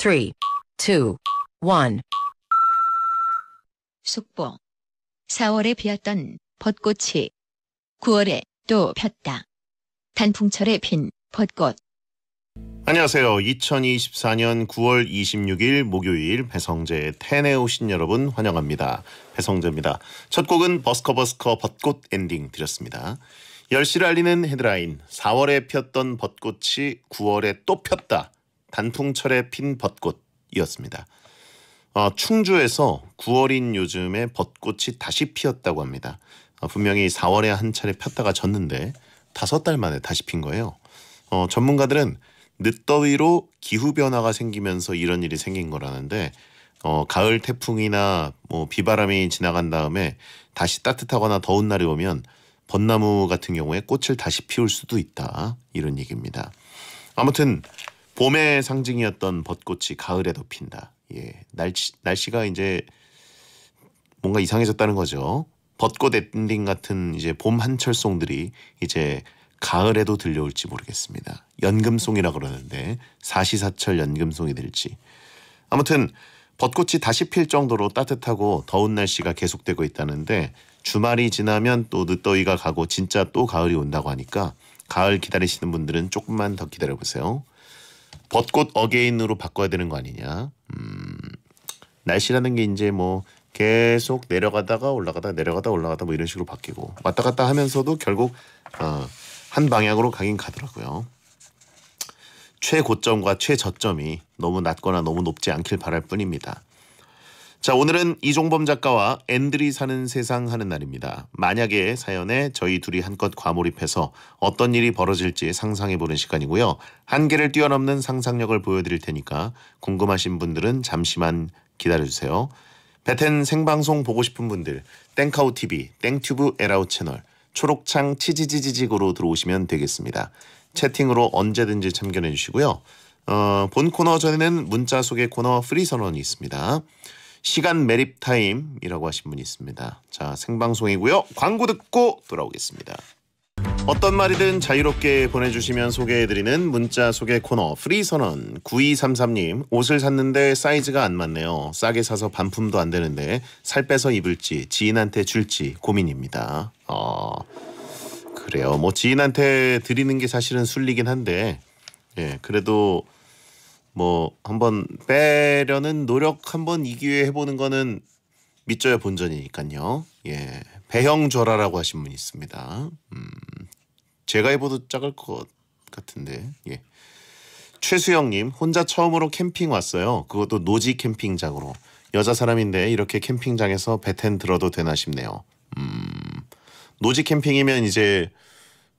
3, 2, 1. 속보. 4월에 피었던 벚꽃이 9월에 또 폈다. 단풍철에 핀 벚꽃. 안녕하세요. 2024년 9월 26일 목요일 배성재의 텐에 오신 여러분 환영합니다. 배성재입니다. 첫 곡은 버스커버스커 벚꽃 엔딩 드렸습니다. 열시를 알리는 헤드라인 4월에 폈던 벚꽃이 9월에 또 폈다. 단풍철에 핀 벚꽃이었습니다. 어, 충주에서 9월인 요즘에 벚꽃이 다시 피었다고 합니다. 어, 분명히 4월에 한 차례 폈다가 졌는데 다섯 달 만에 다시 핀 거예요. 어, 전문가들은 늦더위로 기후 변화가 생기면서 이런 일이 생긴 거라는데 어, 가을 태풍이나 뭐 비바람이 지나간 다음에 다시 따뜻하거나 더운 날이 오면 벚나무 같은 경우에 꽃을 다시 피울 수도 있다 이런 얘기입니다. 아무튼 봄의 상징이었던 벚꽃이 가을에도 핀다. 예, 날씨 날씨가 이제 뭔가 이상해졌다는 거죠. 벚꽃 엔딩 같은 이제 봄 한철송들이 이제 가을에도 들려올지 모르겠습니다. 연금송이라 그러는데 사시사철 연금송이 될지. 아무튼 벚꽃이 다시 필 정도로 따뜻하고 더운 날씨가 계속되고 있다는데 주말이 지나면 또 늦더위가 가고 진짜 또 가을이 온다고 하니까 가을 기다리시는 분들은 조금만 더 기다려 보세요. 벚꽃 어게인으로 바꿔야 되는 거 아니냐. 음, 날씨라는 게 이제 뭐 계속 내려가다가 올라가다 내려가다 올라가다 뭐 이런 식으로 바뀌고 왔다 갔다 하면서도 결국 어, 한 방향으로 가긴 가더라고요. 최고점과 최저점이 너무 낮거나 너무 높지 않길 바랄 뿐입니다. 자, 오늘은 이종범 작가와 앤들이 사는 세상 하는 날입니다. 만약에 사연에 저희 둘이 한껏 과몰입해서 어떤 일이 벌어질지 상상해보는 시간이고요. 한계를 뛰어넘는 상상력을 보여드릴 테니까 궁금하신 분들은 잠시만 기다려주세요. 배텐 생방송 보고 싶은 분들 땡카우 TV, 땡튜브 에라우 채널, 초록창 치지지지직으로 들어오시면 되겠습니다. 채팅으로 언제든지 참견해 주시고요. 어, 본 코너 전에는 문자 속의 코너 프리 선언이 있습니다. 시간 매립 타임이라고 하신 분이 있습니다. 자, 생방송이고요. 광고 듣고 돌아오겠습니다. 어떤 말이든 자유롭게 보내주시면 소개해드리는 문자 소개 코너 프리선언 9233님 옷을 샀는데 사이즈가 안 맞네요. 싸게 사서 반품도 안 되는데 살 빼서 입을지 지인한테 줄지 고민입니다. 어 그래요. 뭐 지인한테 드리는 게 사실은 술리긴 한데 예 그래도 뭐 한번 빼려는 노력 한번 이 기회에 해보는 거는 밑져야 본전이니까요. 예, 배형절하라고 하신 분이 있습니다. 음, 제가 해보도 작을 것 같은데. 예. 최수영님 혼자 처음으로 캠핑 왔어요. 그것도 노지 캠핑장으로. 여자 사람인데 이렇게 캠핑장에서 배텐 들어도 되나 싶네요. 음, 노지 캠핑이면 이제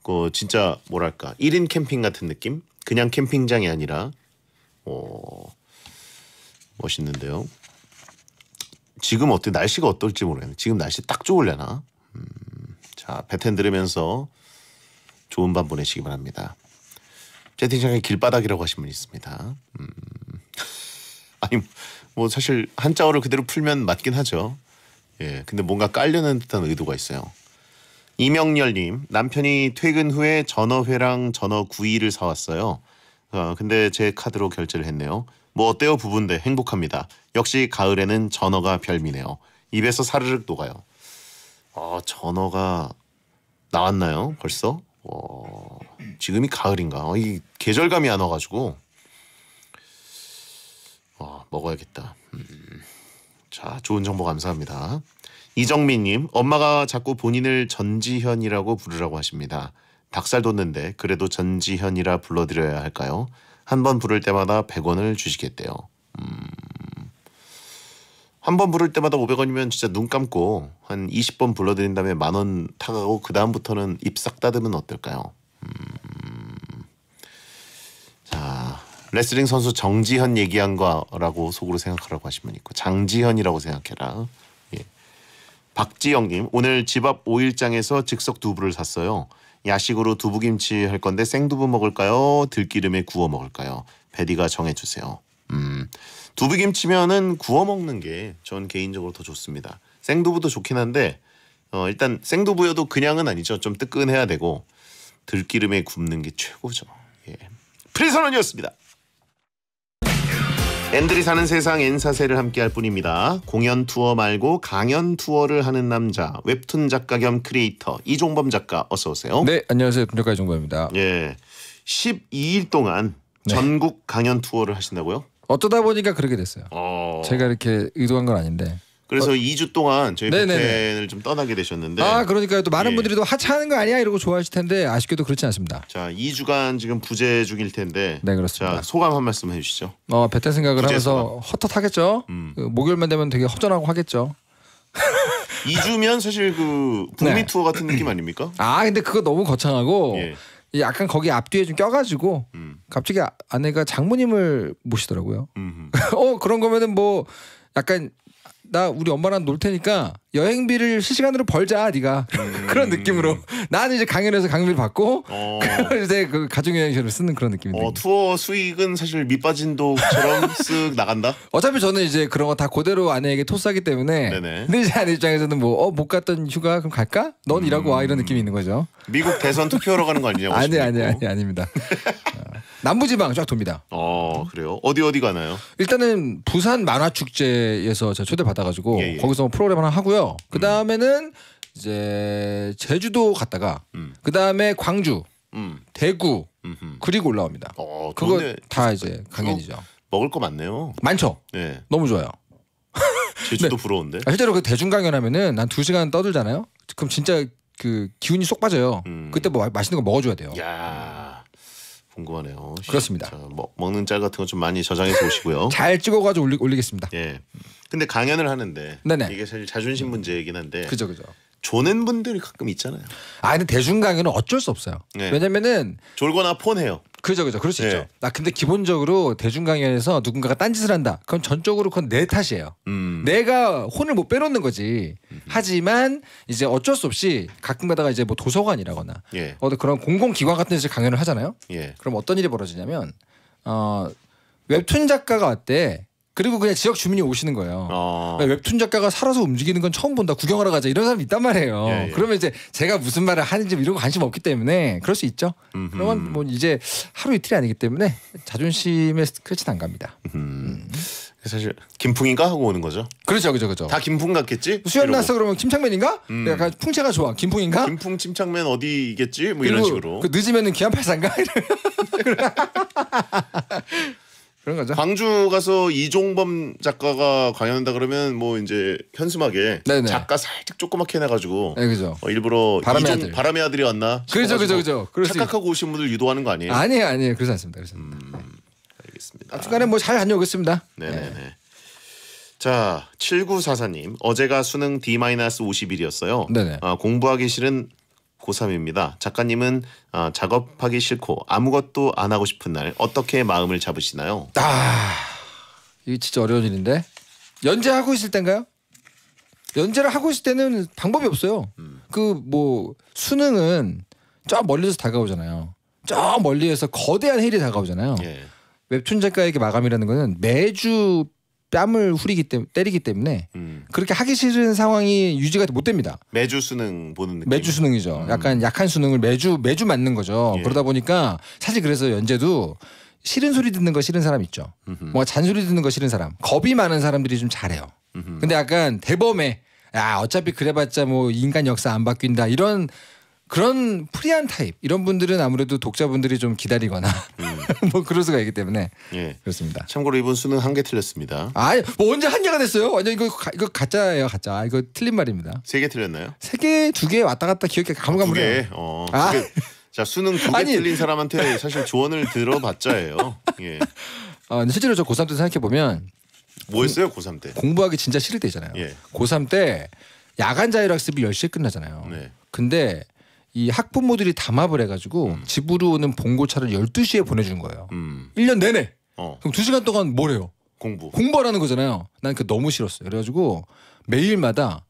그 진짜 뭐랄까 1인 캠핑 같은 느낌? 그냥 캠핑장이 아니라 어, 멋있는데요. 지금 어때 날씨가 어떨지 모르겠네. 지금 날씨 딱 좋을려나? 음, 자 배텐 들으면서 좋은 밤 보내시기 바랍니다. 채팅창에 길바닥이라고 하신 분이 있습니다. 음, 아니 뭐 사실 한자어를 그대로 풀면 맞긴 하죠. 예, 근데 뭔가 깔려는 듯한 의도가 있어요. 이명열님 남편이 퇴근 후에 전어회랑 전어 구이를 사왔어요. 어, 근데 제 카드로 결제를 했네요. 뭐 어때요 부부인데 행복합니다. 역시 가을에는 전어가 별미네요. 입에서 사르륵 녹아요. 어, 전어가 나왔나요 벌써? 어, 지금이 가을인가? 어, 이 계절감이 안 와가지고 어, 먹어야겠다. 음. 자 좋은 정보 감사합니다. 이정민님 엄마가 자꾸 본인을 전지현이라고 부르라고 하십니다. 닭살 돋는데 그래도 전지현이라 불러드려야 할까요? 한 번 부를 때마다 100원을 주시겠대요. 음... 한번 부를 때마다 500원이면 진짜 눈 감고 한 20번 불러드린 다음에 만원 타가고 그 다음부터는 입싹 따듬으면 어떨까요? 음... 자 레슬링 선수 정지현 얘기한 거라고 속으로 생각하라고 하신 분 있고 장지현이라고 생각해라. 예. 박지영님 오늘 집 앞 오일장에서 즉석 두부를 샀어요. 야식으로 두부김치 할 건데 생두부 먹을까요? 들기름에 구워 먹을까요? 베리가 정해주세요. 음, 두부김치면은 구워 먹는 게 전 개인적으로 더 좋습니다. 생두부도 좋긴 한데 어, 일단 생두부여도 그냥은 아니죠. 좀 뜨끈해야 되고 들기름에 굽는 게 최고죠. 예. 프리선언이었습니다. 앤들이 사는 세상 N사세를 함께할 뿐입니다. 공연 투어 말고 강연 투어를 하는 남자, 웹툰 작가 겸 크리에이터 이종범 작가 어서 오세요. 네, 안녕하세요. 작가 이종범입니다. 예, 12일 동안 네. 전국 강연 투어를 하신다고요? 어쩌다 보니까 그렇게 됐어요. 어... 제가 이렇게 의도한 건 아닌데 그래서 어, 2주 동안 저희 네네네. 좀 떠나게 되셨는데 아 그러니까요 또 많은 예. 분들이 또 하차하는 거 아니야 이러고 좋아하실 텐데 아쉽게도 그렇지 않습니다 자 2주간 지금 부재 중일 텐데 네 그렇습니다 자, 소감 한 말씀 해주시죠 어 배탈 생각을 하면서 소감. 헛헛하겠죠 음. 그 목요일만 되면 되게 허전하고 하겠죠 2주면 사실 그 북미 네. 투어 같은 느낌 아닙니까? 아 근데 그거 너무 거창하고 예. 약간 거기 앞뒤에 좀 껴가지고 음. 갑자기 아, 아내가 장모님을 모시더라고요. 어 그런 거면은 뭐 약간 나 우리 엄마랑 놀 테니까 여행비를 실시간으로 벌자 네가 음. 그런 느낌으로 나는 이제 강연에서 강의를 받고 어. 이제 그 가족여행시로 쓰는 그런 느낌인데 어, 투어 수익은 사실 밑빠진 독처럼 쓱 나간다 어차피 저는 이제 그런 거 다 그대로 아내에게 토스하기 때문에 네네. 근데 이제 아내 입장에서는 뭐어못 갔던 휴가 그럼 갈까 넌 음. 일하고 와 이런 느낌이 있는 거죠 미국 대선 투표하러 가는 거 아니냐 아니 아니 아니 아닙니다 남부지방 쫙 돕니다. 어 그래요? 어디 어디 가나요? 일단은 부산 만화축제에서 제가 초대받아가지고 예, 예. 거기서 뭐 프로그램 하나 하고요. 음. 그 다음에는 이제 제주도 갔다가 음. 그 다음에 광주, 음. 대구 음흠. 그리고 올라옵니다. 어, 그거 다 이제 강연이죠. 어, 먹을 거 많네요. 많죠. 예. 너무 좋아요. 제주도 네. 부러운데. 아, 실제로 그 대중 강연하면은 난두 시간 떠들잖아요. 그럼 진짜 그 기운이 쏙 빠져요. 음. 그때 뭐 맛있는 거 먹어줘야 돼요. 야. 궁금하네요. 그렇습니다. 자, 먹, 뭐, 먹는 짤 같은 거 좀 많이 저장해 보시고요. 잘 찍어가지고 올리, 올리겠습니다. 예. 근데 강연을 하는데 네네. 이게 사실 자존심 문제이긴 한데. 그죠 그죠. 조는 분들이 가끔 있잖아요. 아 근데 대중 강연은 어쩔 수 없어요. 네. 왜냐면은 졸거나 폰해요. 그죠 그죠 그럴 수 네. 있죠. 아 근데 기본적으로 대중 강연에서 누군가가 딴짓을 한다. 그럼 전적으로 그건 내 탓이에요. 음. 내가 혼을 못 빼놓는 거지. 하지만 이제 어쩔 수 없이 가끔가다가 이제 뭐 도서관이라거나 예. 어떤 그런 공공기관 같은 데서 강연을 하잖아요. 예. 그럼 어떤 일이 벌어지냐면 어 웹툰 작가가 왔대. 그리고 그냥 지역 주민이 오시는 거예요. 어. 그러니까 웹툰 작가가 살아서 움직이는 건 처음 본다. 구경하러 가자. 이런 사람이 있단 말이에요. 예, 예. 그러면 이제 제가 무슨 말을 하는지 뭐 이런 거 관심 없기 때문에 그럴 수 있죠. 음흠. 그러면 뭐 이제 하루 이틀이 아니기 때문에 자존심에 스크래치는 안 갑니다. 음. 사실 김풍인가 하고 오는 거죠. 그렇죠, 그렇죠, 그렇죠. 다 김풍 같겠지. 수염 났어 그러면 김창맨인가? 음. 약간 풍채가 좋아. 김풍인가? 김풍 침착맨 어디겠지? 뭐 이런 식으로. 그 늦으면은 기안팔사가 그런 거죠. 광주 가서 이종범 작가가 강연한다 그러면 뭐 이제 현수막에 네네. 작가 살짝 조그맣게 해가지고 네, 그죠. 어, 일부러 바람의, 이종, 아들. 바람의 아들이 왔나? 그죠, 그죠, 그죠. 착각하고 오신 분들 유도하는 거 아니에요? 아니에요, 아니에요. 그렇지 않습니다. 그렇습니다 음... 네. 알겠습니다. 아, 중간에 뭐잘 다녀오겠습니다. 네네네. 네. 자, 7944님. 어제가 수능 D-51이었어요. 네네. 아, 공부하기 싫은 고3입니다. 작가님은 아, 작업하기 싫고 아무것도 안 하고 싶은 날 어떻게 마음을 잡으시나요? 아, 이게 진짜 어려운 일인데. 연재하고 있을 땐가요? 연재를 하고 있을 때는 방법이 없어요. 음. 그뭐 수능은 저 멀리서 다가오잖아요. 저 멀리에서 거대한 헬이 다가오잖아요. 예. 웹툰 작가에게 마감이라는 거는 매주 뺨을 후리기 때 때리기 때문에 음. 그렇게 하기 싫은 상황이 유지가 못 됩니다. 매주 수능 보는 느낌. 매주 수능이죠. 음. 약간 약한 수능을 매주 매주 맞는 거죠. 예. 그러다 보니까 사실 그래서 연재도 싫은 소리 듣는 거 싫은 사람 있죠. 뭐 잔소리 듣는 거 싫은 사람. 겁이 많은 사람들이 좀 잘해요. 음흠. 근데 약간 대범에 야 어차피 그래봤자 뭐 인간 역사 안 바뀐다 이런 그런 프리한 타입 이런 분들은 아무래도 독자분들이 좀 기다리거나 음. 뭐 그럴 수가 있기 때문에 예. 그렇습니다. 참고로 이번 수능한 개 틀렸습니다. 아니 예. 뭐 언제 한 개가 됐어요? 완전 이거 가, 이거 가짜예요 가짜. 아, 이거 틀린 말입니다. 세 개 틀렸나요? 세 개 두 개 왔다 갔다 기억이 가물가물해두 아, 개. 어, 아. 두 개. 자 수능 두 개 틀린 사람한테 사실 조언을 들어봤자예요. 예. 아, 실제로 저 고3 때 생각해 보면 뭐 했어요 고3 때? 공부하기 진짜 싫을 때잖아요. 예. 고3 때 야간 자율학습이 10시에 끝나잖아요. 네. 근데 이 학부모들이 담합을 해가지고 음. 집으로 오는 봉고차를 12시에 보내준 거예요. 음. 1년 내내. 어. 그럼 2시간 동안 뭘 해요? 공부. 공부하라는 거잖아요. 난 그 너무 싫었어요. 그래가지고 매일마다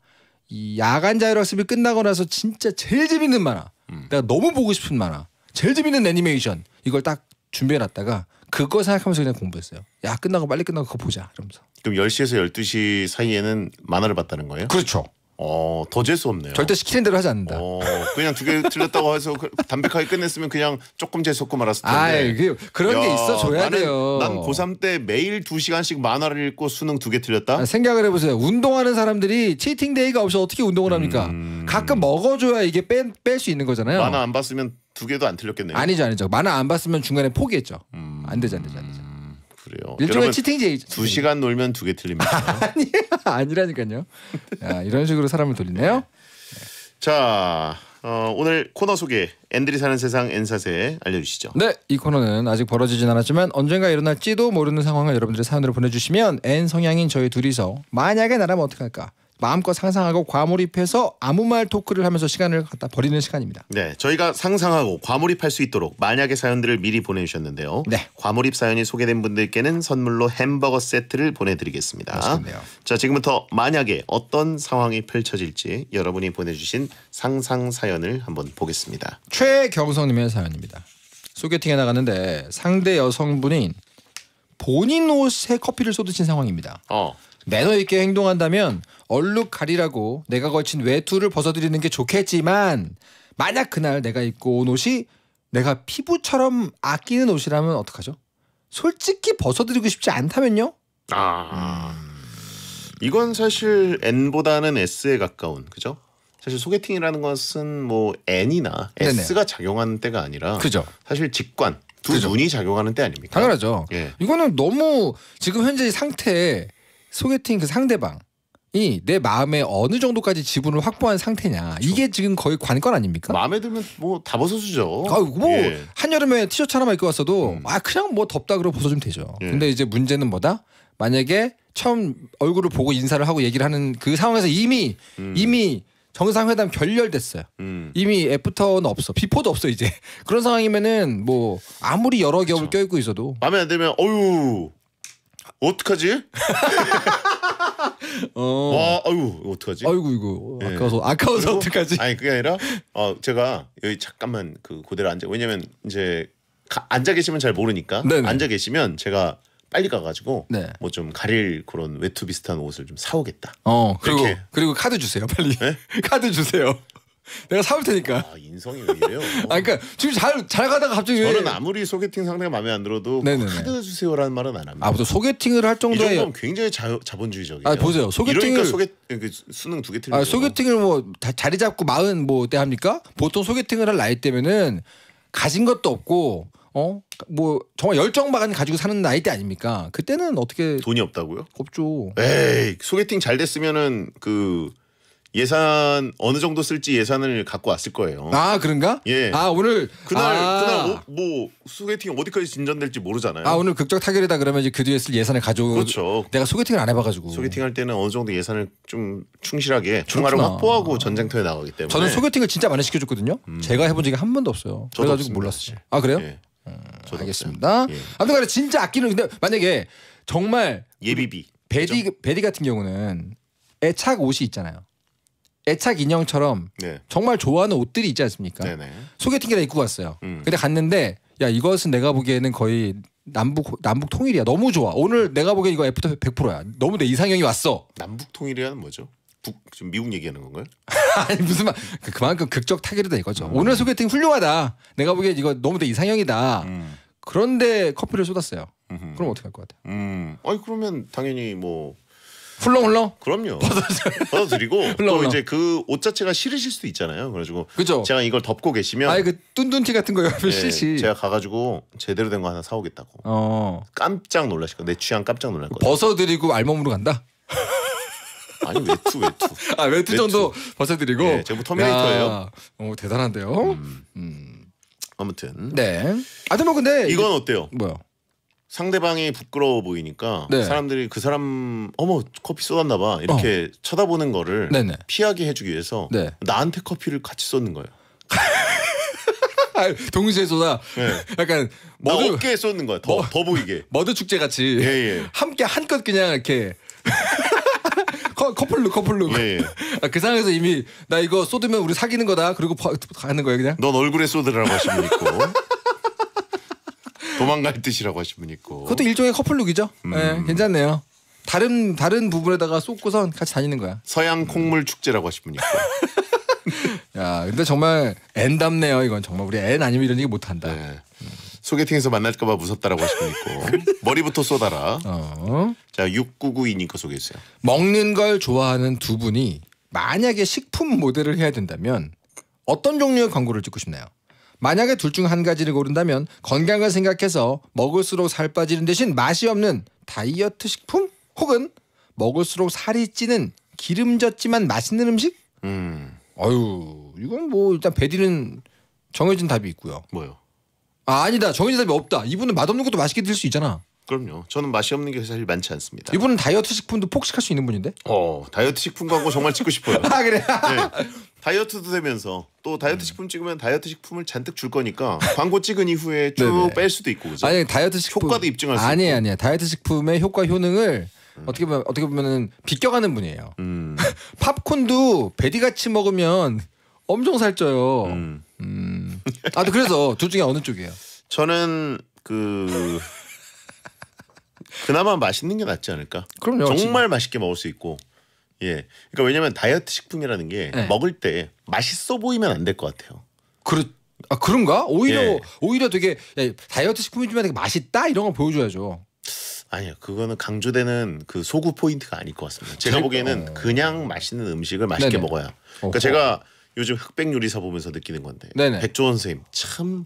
이 야간 자율학습이 끝나고 나서 진짜 제일 재밌는 만화. 음. 내가 너무 보고 싶은 만화. 제일 재밌는 애니메이션. 이걸 딱 준비해놨다가 그거 생각하면서 그냥 공부했어요. 야 끝나고 빨리 끝나고 그거 보자. 이러면서. 그럼 10시에서 12시 사이에는 만화를 봤다는 거예요? 그렇죠. 어, 더 재수 없네요. 절대 시키는 대로 하지 않는다. 어, 그냥 두 개 틀렸다고 해서 그 담백하게 끝냈으면 그냥 조금 재수 없고 말았을 텐데. 아, 그런 야, 게 있어 줘야 돼요. 난 고3 때 매일 두시간씩 만화를 읽고 수능 두 개 틀렸다? 아, 생각을 해 보세요. 운동하는 사람들이 치팅 데이가 없이 어떻게 운동을 합니까? 음... 가끔 먹어 줘야 이게 뺄 수 있는 거잖아요. 만화 안 봤으면 두 개도 안 틀렸겠네요. 아니죠, 아니죠. 만화 안 봤으면 중간에 포기했죠. 음... 안 되지, 안 되지, 안 되지. 그래요. 일종의 치팅제이두 시간 놀면 두 개 틀립니다. 아니에요, 아니라니까요. 야, 이런 식으로 사람을 돌리네요. 네. 자, 어, 오늘 코너 소개 엔들이 사는 세상 엔사세 알려주시죠. 네, 이 코너는 아직 벌어지진 않았지만 언젠가 일어날지도 모르는 상황을 여러분들의 사연으로 보내주시면 N 성향인 저희 둘이서 만약에 나라면 어떻게 할까 마음껏 상상하고 과몰입해서 아무 말 토크를 하면서 시간을 갖다 버리는 시간입니다. 네, 저희가 상상하고 과몰입할 수 있도록 만약의 사연들을 미리 보내주셨는데요. 네. 과몰입 사연이 소개된 분들께는 선물로 햄버거 세트를 보내드리겠습니다. 멋있네요. 자, 지금부터 만약에 어떤 상황이 펼쳐질지 여러분이 보내주신 상상 사연을 한번 보겠습니다. 최경성님의 사연입니다. 소개팅에 나갔는데 상대 여성분인 본인 옷에 커피를 쏟으신 상황입니다. 어. 매너 있게 행동한다면 얼룩 가리라고 내가 걸친 외투를 벗어드리는 게 좋겠지만 만약 그날 내가 입고 온 옷이 내가 피부처럼 아끼는 옷이라면 어떡하죠? 솔직히 벗어드리고 싶지 않다면요? 아 음. 이건 사실 N보다는 S에 가까운 그죠? 사실 소개팅이라는 것은 뭐 N이나 S가 작용하는 때가 아니라 그죠. 사실 직관 두 그죠. 눈이 작용하는 때 아닙니까? 당연하죠. 예. 이거는 너무 지금 현재 상태에 소개팅 그 상대방 이내 마음에 어느 정도까지 지분을 확보한 상태냐 이게 지금 거의 관건 아닙니까? 마음에 들면 뭐 다 벗어주죠. 아뭐 예. 한여름에 티셔츠 하나만 입고 왔어도 음. 아 그냥 뭐 덥다 그러고 벗어주면 되죠. 예. 근데 이제 문제는 뭐다? 만약에 처음 얼굴을 보고 인사를 하고 얘기를 하는 그 상황에서 이미 음. 이미 정상회담 결렬됐어요. 음. 이미 애프터는 없어. 비포도 없어 이제. 그런 상황이면은 뭐 아무리 여러 겹을 껴입고 있어도 마음에 안 들면 어유 어떡하지? 어. 와, 아유, 어떡하지? 아이고 이거 예. 아까워서 아까워서 어떡하지? 아니 그게 아니라 어 제가 여기 잠깐만 그 고대로 앉아 왜냐면 이제 가, 앉아 계시면 잘 모르니까 네네. 앉아 계시면 제가 빨리 가가지고 네. 뭐좀 가릴 그런 외투 비슷한 옷을 좀 사오겠다. 어 그리고 이렇게. 그리고 카드 주세요 빨리. 네? 카드 주세요. 내가 사올 테니까. 아, 인성이 왜 이래요? 아, 그러니까 지금 잘, 잘 가다가 갑자기 저는 아무리 소개팅 상대가 마음에 안 들어도 뭐 네네네. 카드 주세요라는 말은 안 합니다. 아, 무튼 소개팅을 할 정도의 이 굉장히 자, 자본주의적이에요. 아, 보세요. 소개팅을 소개 그 수능 두개 틀면 아, 소개팅을 뭐 다, 자리 잡고 마흔 뭐때 합니까? 보통 소개팅을 할 나이 때면은 가진 것도 없고 어? 뭐 정말 열정만 가지고 사는 나이 때 아닙니까? 그때는 어떻게 돈이 없다고요? 없죠. 에이, 소개팅 잘 됐으면은 그 예산 어느 정도 쓸지 예산을 갖고 왔을 거예요. 아 그런가? 예. 아 오늘 그날 아. 그날 오, 뭐 소개팅 어디까지 진전될지 모르잖아요. 아 오늘 극적 타결이다 그러면 이제 그 뒤에 쓸 예산을 가져. 그렇죠. 내가 소개팅을 안 해봐가지고. 소개팅 할 때는 어느 정도 예산을 좀 충실하게 총알을 확보하고 전쟁터에 나가기 때문에. 저는 소개팅을 진짜 많이 시켜줬거든요. 음. 제가 해본 적이 한 번도 없어요. 저도 그래가지고 몰랐어요. 아 그래요? 예. 음, 알겠습니다. 예. 아무튼간에 진짜 아끼는 근데 만약에 정말 예비비 베디 그렇죠? 베디 같은 경우는 애착 옷이 있잖아요. 애착 인형처럼 네. 정말 좋아하는 옷들이 있지 않습니까? 네네. 소개팅에다 입고 갔어요. 음. 근데 갔는데 야 이것은 내가 보기에는 거의 남북 남북 통일이야. 너무 좋아. 오늘 내가 보기엔 이거 애프터 100%야. 너무 내 이상형이 왔어. 남북 통일이는 뭐죠? 북 지금 미국 얘기하는 건가요? 아니 무슨 말 그, 그만큼 극적 타결이다 이거죠. 음. 오늘 소개팅 훌륭하다. 내가 보기엔 이거 너무 내 이상형이다. 음. 그런데 커피를 쏟았어요. 음흠. 그럼 어떻게 할 것 같아요? 음. 아니 그러면 당연히 뭐 훌렁훌렁? 그럼요. 받아드리고 또 이제 그 옷 자체가 싫으실 수도 있잖아요. 그래가지고 그죠? 제가 이걸 덮고 계시면 아니 그 뚠뚠티 같은 거 옆에 예, 실시 제가 가가지고 제대로 된 거 하나 사오겠다고 어. 깜짝 놀라실 거내 예요 취향 깜짝 놀랄 거예요. 벗어드리고 알몸으로 간다? 아니 외투 외투 아 외투, 외투. 정도 벗어드리고 네, 제가 뭐 터미네이터예요. 어, 대단한데요. 음. 음. 아무튼 네. 아무튼 뭐 근데 이건 어때요? 뭐야? 상대방이 부끄러워 보이니까 네. 사람들이 그 사람 어머 커피 쏟았나 봐 이렇게 어. 쳐다보는 거를 네네. 피하게 해주기 위해서 네. 나한테 커피를 같이 쏟는 거예요. 동시에 쏟아. 네. 약간 머드 어깨에 쏟는 거야. 더, 더 보이게. 머드 축제 같이 예, 예. 함께 한껏 그냥 이렇게 커플룩 커플룩. 예, 예. 아, 그 상황에서 이미 나 이거 쏟으면 우리 사귀는 거다. 그리고 버, 가는 거예요 그냥. 넌 얼굴에 쏟으라고 하시면 있고. 도망갈 듯이라고 하신 분 있고. 그것도 일종의 커플룩이죠. 음. 네, 괜찮네요. 다른 다른 부분에다가 쏟고선 같이 다니는 거야. 서양 콩물 축제라고 하신 분 있고. 야, 근데 정말 앤답네요 이건 정말 우리 앤 아니면 이런 얘기 못 한다. 네. 소개팅에서 만날까봐 무섭다라고 하시는 있고 머리부터 쏟아라. 어. 자 6992니까 소개했어요. 먹는 걸 좋아하는 두 분이 만약에 식품 모델을 해야 된다면 어떤 종류의 광고를 찍고 싶나요? 만약에 둘 중 한 가지를 고른다면 건강을 생각해서 먹을수록 살 빠지는 대신 맛이 없는 다이어트 식품 혹은 먹을수록 살이 찌는 기름졌지만 맛있는 음식? 음. 아유, 이건 뭐 일단 배디는 정해진 답이 있고요. 뭐요? 아, 아니다. 정해진 답이 없다. 이분은 맛없는 것도 맛있게 드실 수 있잖아. 그럼요. 저는 맛이 없는 게 사실 많지 않습니다. 이분은 다이어트 식품도 폭식할 수 있는 분인데? 어 다이어트 식품 광고 정말 찍고 싶어요. 아 그래. 네. 다이어트도 되면서 또 다이어트 식품 찍으면 다이어트 식품을 잔뜩 줄 거니까 광고 찍은 이후에 쭉 뺄 수도 있고 그죠? 아니 다이어트 식품 효과도 입증할 수 아니 아니야 다이어트 식품의 효과 효능을 음. 어떻게 보면 어떻게 보면은 비껴가는 분이에요. 음. 팝콘도 베디 같이 먹으면 엄청 살쪄요. 음. 음. 아 그래서 둘 중에 어느 쪽이에요? 저는 그 그나마 맛있는 게 낫지 않을까? 그럼요. 정말 지금. 맛있게 먹을 수 있고. 예. 그러니까 왜냐면 다이어트 식품이라는 게 네. 먹을 때 맛있어 보이면 안 될 것 같아요. 그렇 아 그런가? 오히려 예. 오히려 되게 야, 예, 다이어트 식품이지만 되게 맛있다 이런 거 보여줘야죠. 아니요, 그거는 강조되는 그 소구 포인트가 아닐 것 같습니다. 제가 그러니까. 보기에는 어. 그냥 맛있는 음식을 맛있게 네네. 먹어야. 그러니까 어허. 제가 요즘 흑백 요리사 보면서 느끼는 건데 백종원 선생님 참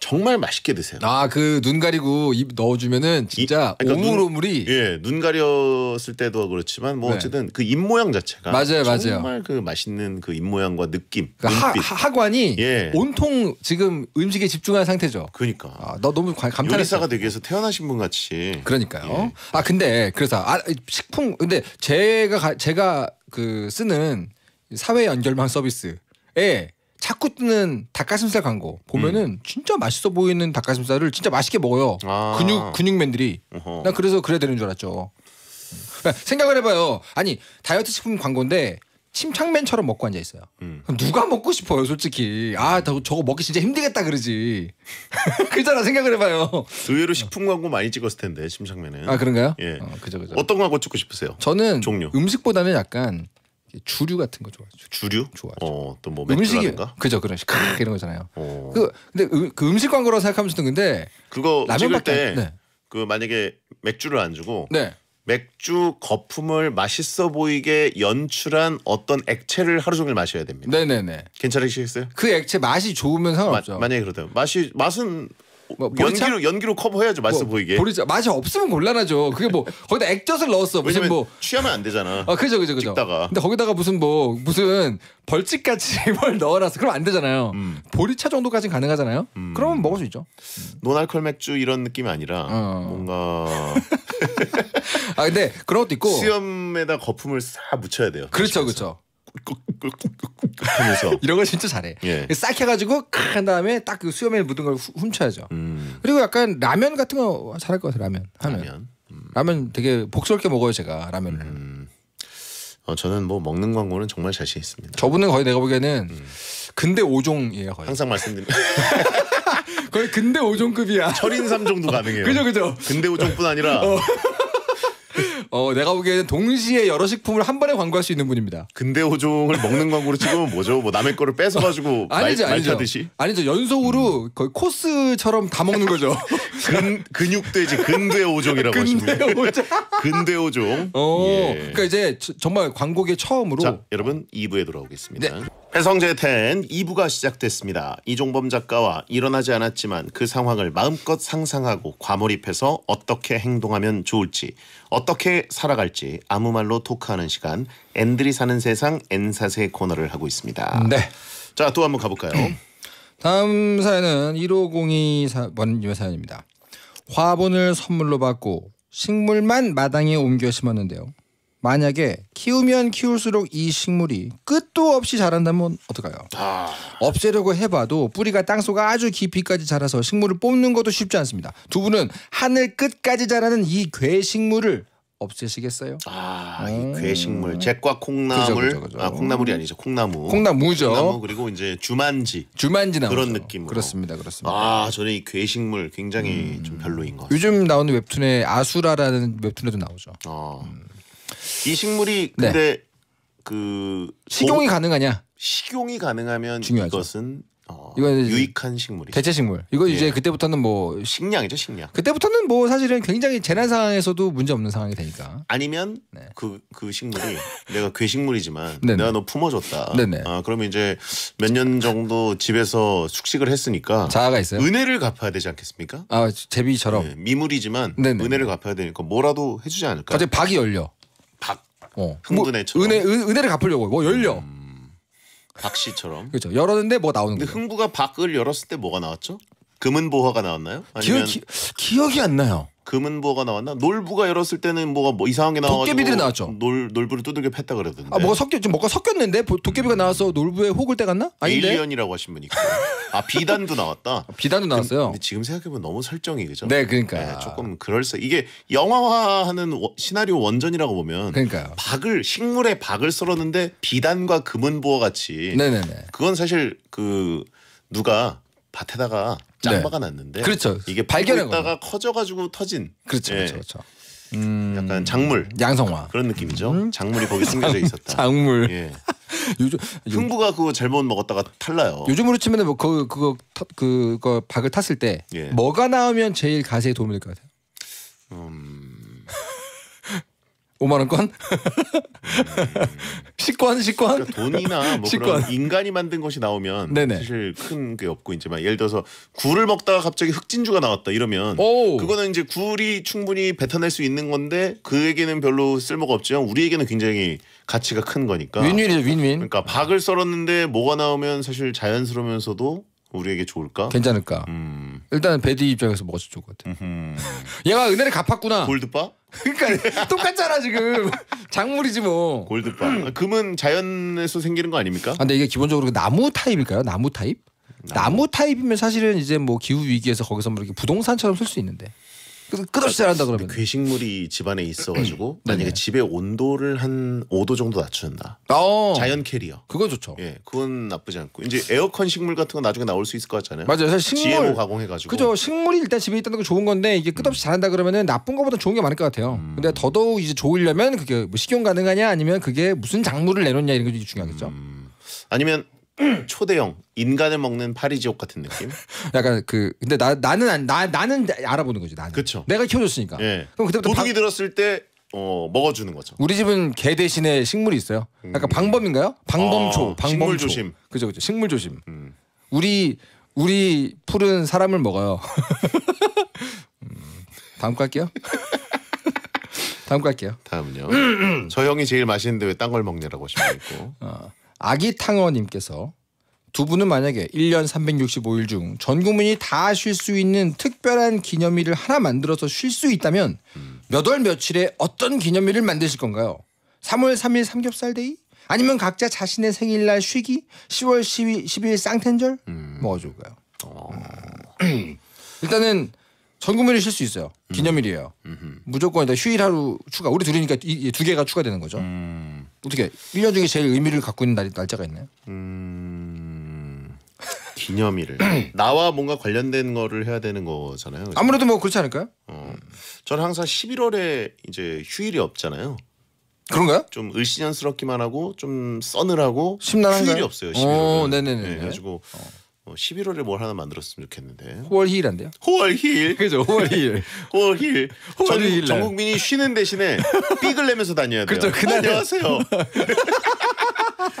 정말 맛있게 드세요. 아그 눈 가리고 입 넣어주면은 진짜 그러니까 오물오물이 예눈 가렸을 때도 그렇지만 뭐 네. 어쨌든 그 입 모양 자체가 맞아요 정말 맞아요 정말 그 맛있는 그 입 모양과 느낌 그러니까 눈빛. 하, 관이 예. 온통 지금 음식에 집중한 상태죠. 그러니까 아, 나 너무 감탄했어. 요리사가 되기 위해서 태어나신 분 같이 그러니까요. 예. 아 근데 그래서 아, 식품 근데 제가 제가 그 쓰는 사회 연결망 서비스에 자꾸 뜨는 닭가슴살 광고 보면은 음. 진짜 맛있어 보이는 닭가슴살을 진짜 맛있게 먹어요. 아. 근육 근육맨들이. 어허. 난 그래서 그래야 되는 줄 알았죠. 그러니까 생각을 해봐요. 아니 다이어트 식품 광고인데 침착맨처럼 먹고 앉아 있어요. 음. 누가 먹고 싶어요, 솔직히. 아, 저거 먹기 진짜 힘들겠다 그러지. 그잖아 생각을 해봐요. 의외로 그 식품 광고 많이 찍었을 텐데 침착맨은. 아 그런가요? 예. 어, 그죠 그죠. 어떤 광고 찍고 싶으세요? 저는 종류. 음식보다는 약간 주류 같은 거 좋아하죠. 주류? 좋아하죠. 어, 또뭐 음식이 그죠, 그런 식 이런 거잖아요. 어. 그 근데 음, 그 음식 광고라고 생각하면 좀 근데 그거 라면 때그 네. 그 만약에 맥주를 안 주고 네. 맥주 거품을 맛있어 보이게 연출한 어떤 액체를 하루 종일 마셔야 됩니다. 네네네. 괜찮으시겠어요? 그 액체 맛이 좋으면 상관없죠. 마, 만약에 그렇다면 맛이 맛은 뭐 연기로 연기로 커버해야죠 맛있어 뭐, 보이게. 보리차 맛이 없으면 곤란하죠. 그게 뭐 거기다 액젓을 넣었어. 무슨 뭐 취하면 안 되잖아. 아 그죠 그죠 그죠. 다가 근데 거기다가 무슨 뭐 무슨 벌칙같이 뭘 넣어놨어. 그럼 안 되잖아요. 음. 보리차 정도까지는 가능하잖아요. 음. 그러면 먹을 수 있죠. 음. 노알컬 맥주 이런 느낌이 아니라 어. 뭔가 아 근데 그런 것도 있고 수염에다 거품을 싹 묻혀야 돼요. 그렇죠 그렇죠. 하면서 이런 걸 진짜 잘해. 예. 싹 해가지고 한 다음에 딱 그 수염에 묻은 걸 후, 훔쳐야죠. 음. 그리고 약간 라면 같은 거 잘할 것 같아 라면 하면. 라면. 음. 라면 되게 복스럽게 먹어요 제가 라면을. 음. 어, 저는 뭐 먹는 광고는 정말 자신 있습니다. 저분은 거의 내가 보기에는 음. 근대 5종이에요 거의. 항상 말씀드립니다. 거의 근대 5종급이야. 철인 3종도 가능해요. 그죠 그죠. 근대 5종뿐 아니라. 어. 어, 내가 보기에는 동시에 여러 식품을 한 번에 광고할 수 있는 분입니다. 근대 호종을 먹는 광고로 찍으면 뭐죠? 뭐 남의 거를 뺏어 가지고 아니죠, 말, 아니죠. 말듯이 아니죠. 연속으로 음. 거의 코스처럼 다 먹는 거죠. 근 근육돼지 근대 호종이라고 근대 호종. 근대 호종. 어. 예. 그러니까 이제 정말 광고계 처음으로 자, 여러분 2부에 돌아오겠습니다. 네. 배성재 텐 2부가 시작됐습니다. 이종범 작가와 일어나지 않았지만 그 상황을 마음껏 상상하고 과몰입해서 어떻게 행동하면 좋을지 어떻게 살아갈지 아무 말로 토크하는 시간 엔들이 사는 세상 엔사세 코너를 하고 있습니다. 네. 자또 한번 가볼까요? 다음 사연은 1502 사- 번님의 사연입니다. 화분을 선물로 받고 식물만 마당에 옮겨 심었는데요. 만약에 키우면 키울수록 이 식물이 끝도 없이 자란다면 어떨까요? 아... 없애려고 해봐도 뿌리가 땅속 아주 깊이까지 자라서 식물을 뽑는 것도 쉽지 않습니다. 두 분은 하늘 끝까지 자라는 이 괴식물을 없애시겠어요? 아, 어. 이 괴식물, 잭과 콩나물, 그죠, 그죠, 그죠. 아 콩나물이 아니죠, 콩나무. 콩나무죠. 콩나무 그리고 이제 주만지, 주만지 나 그런 느낌. 그렇습니다, 그렇습니다. 아, 저는 이 괴식물 굉장히 음... 좀 별로인 것 같아요. 요즘 나오는 웹툰에 아수라라는 웹툰에도 나오죠. 어. 음. 이 식물이 네. 근데 그 식용이 오, 가능하냐? 식용이 가능하면 중요하죠. 이것은 어, 이거는 유익한 식물이 대체 식물. 이거 예. 이제 그때부터는 뭐 식량이죠 식량. 그때부터는 뭐 사실은 굉장히 재난 상황에서도 문제 없는 상황이 되니까. 아니면 네. 그, 그 식물이 내가 괴식물이지만 내가 너 품어줬다. 네네. 아 그러면 이제 몇 년 정도 집에서 숙식을 했으니까 자아가 있어요. 은혜를 갚아야 되지 않겠습니까? 아 제비처럼 네, 미물이지만 네네. 은혜를 갚아야 되니까 뭐라도 해주지 않을까? 갑자기 박이 열려. 어. 흥부네처럼. 뭐 은혜 은, 혜를 갚으려고 뭐 열려. 음, 박씨처럼. 그렇죠. 열었는데 뭐 나오는 근데 거죠. 흥부가 박을 열었을 때 뭐가 나왔죠? 금은보화가 나왔나요? 아니면 기억, 기, 억이안 나요. 금은보가 나왔나? 놀부가 열었을 때는 뭐가 뭐 이상한 게 나와가지고 도깨비들이 나왔죠. 놀 놀부를 두들겨 팼다 그러던데. 아 뭐가 섞여 지금 뭐가 섞였는데 도깨비가 나와서 놀부의 혹을 때갔나? 아닌데. 에일리언이라고 하신 분이 있고. 아 비단도 나왔다. 비단도 나왔어요. 근데 지금 생각해보면 너무 설정이 그죠? 네, 그러니까. 네, 조금 그럴싸. 이게 영화화하는 워- 시나리오 원전이라고 보면 그러니까요. 박을 식물에 박을 썰었는데 비단과 금은보와 같이 네네네. 그건 사실 그 누가 밭에다가 짱바가 네. 났는데 그렇죠. 이게 발견했다가 커져가지고 터진 그렇죠, 예. 그렇죠, 그렇죠. 음... 약간 작물 양성화 그런 느낌이죠. 음? 작물이 거기 숨겨져 있었다. 작물. 예. 요즘 흥부가 그거 잘못 먹었다가 탈라요 요즘으로 치면은 뭐 그, 거 그거 타, 그, 그거 박을 탔을 때 예. 뭐가 나오면 제일 가세에 도움이 될 것 같아요. 음... 5만 원권? 음... 식권 식권 그러니까 돈이나 뭐 식권. 그런 인간이 만든 것이 나오면 네네. 사실 큰 게 없고 이제 막 예를 들어서 굴을 먹다가 갑자기 흑진주가 나왔다 이러면 오. 그거는 이제 굴이 충분히 뱉어낼 수 있는 건데 그에게는 별로 쓸모가 없지만 우리에게는 굉장히 가치가 큰 거니까 윈윈이죠 윈윈 그러니까 박을 썰었는데 뭐가 나오면 사실 자연스러우면서도 우리에게 좋을까? 괜찮을까? 음. 일단 베디 입장에서 뭐가 좋을 것 같아? 얘가 은혜를 갚았구나. 골드바? 그러니까 똑같잖아 지금 작물이지 뭐. 골드바. 금은 자연에서 생기는 거 아닙니까? 아, 근데 이게 기본적으로 그 나무 타입일까요? 나무 타입? 나무. 나무 타입이면 사실은 이제 뭐 기후 위기에서 거기서 뭐 이렇게 부동산처럼 쓸 수 있는데. 끝없이 잘한다 그러면 괴식물이 집안에 있어가지고 음. 만약에 집의 온도를 한 5도 정도 낮춘다. 어. 자연 캐리어. 그거 좋죠. 예, 그건 나쁘지 않고 이제 에어컨 식물 같은 거 나중에 나올 수 있을 것 같잖아요. 맞아요. 사실 그 식물 GMO 가공해가지고. 그죠. 식물이 일단 집에 있다는 건 좋은 건데 이게 끝없이 음. 자란다 그러면 나쁜 것보다 좋은 게 많을 것 같아요. 음. 근데 더더욱 이제 좋으려면 그게 뭐 식용 가능하냐 아니면 그게 무슨 작물을 내놓냐 이런 게 중요하겠죠. 음. 아니면 초대형 인간을 먹는 파리지옥 같은 느낌. 약간 그 근데 나 나는 나 나는 알아보는 거지 나는. 그쵸. 내가 키워줬으니까. 예. 그럼 그때부터 도둑이 방- 들었을 때 어, 먹어주는 거죠. 우리 집은 개 대신에 식물이 있어요. 음. 약간 방범인가요? 방범초, 아, 방범초. 식물 조심. 그죠 그죠. 식물 조심. 음. 우리 우리 풀은 사람을 먹어요. 음. 다음 갈게요. 다음 갈게요. 다음요. 은저 형이 제일 맛있는데 왜딴걸 먹냐라고 하시고 있고. 어. 아기탕어님께서 두 분은 만약에 1년 365일 중 전 국민이 다 쉴 수 있는 특별한 기념일을 하나 만들어서 쉴 수 있다면 몇 월 며칠에 어떤 기념일을 만드실 건가요? 3월 3일 삼겹살 데이? 아니면 각자 자신의 생일날 쉬기? 10월 12, 12일 쌍텐절? 음. 뭐가 좋을까요? 어. 일단은 전 국민이 쉴 수 있어요. 음. 기념일이에요. 음. 무조건 일 휴일 하루 추가. 우리 둘이니까 이, 이두 개가 추가되는 거죠. 음. 어떻게 1년 중에 제일 의미를 갖고 있는 날, 날짜가 있나요? 음... 기념일을 나와 뭔가 관련된 거를 해야 되는 거잖아요. 그죠? 아무래도 뭐 그렇지 않을까요? 어, 저는 항상 11월에 이제 휴일이 없잖아요. 그런가요? 좀 을씨년스럽기만 하고 좀 써늘하고 심란한가요? 휴일이 없어요. 11월은. 어, 네네네. 네, 그래가지고 어. 11월에 어, 뭘 하나 만들었으면 좋겠는데. 5월 힐한데요? 5월 힐. 그죠. 5월 힐. 5월 힐. 5월 힐. 전 국민이 쉬는 대신에 삑을 내면서 다녀야 돼요. 그렇죠. 그날 안녕하세요.